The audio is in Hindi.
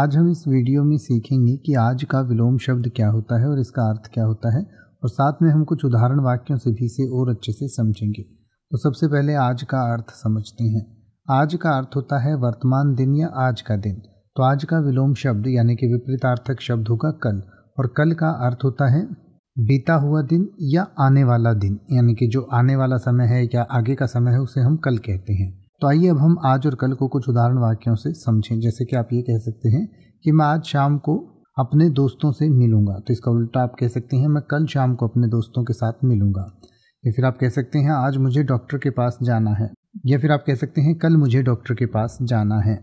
आज हम इस वीडियो में सीखेंगे कि आज का विलोम शब्द क्या होता है और इसका अर्थ क्या होता है और साथ में हम कुछ उदाहरण वाक्यों से भी इसे और अच्छे से समझेंगे तो सबसे पहले आज का अर्थ समझते हैं आज का अर्थ होता है वर्तमान दिन या आज का दिन तो आज का विलोम शब्द यानी कि विपरीतार्थक शब्द होगा कल और कल का अर्थ होता है बीता हुआ दिन या आने वाला दिन यानी कि जो आने वाला समय है या आगे का समय है उसे हम कल कहते हैं तो आइए अब हम आज और कल को कुछ उदाहरण वाक्यों से समझें जैसे कि आप ये कह सकते हैं कि मैं आज शाम को अपने दोस्तों से मिलूंगा तो इसका उल्टा आप कह सकते हैं मैं कल शाम को अपने दोस्तों के साथ मिलूंगा या फिर आप कह सकते हैं आज मुझे डॉक्टर के पास जाना है या फिर आप कह सकते हैं कल मुझे डॉक्टर के पास जाना है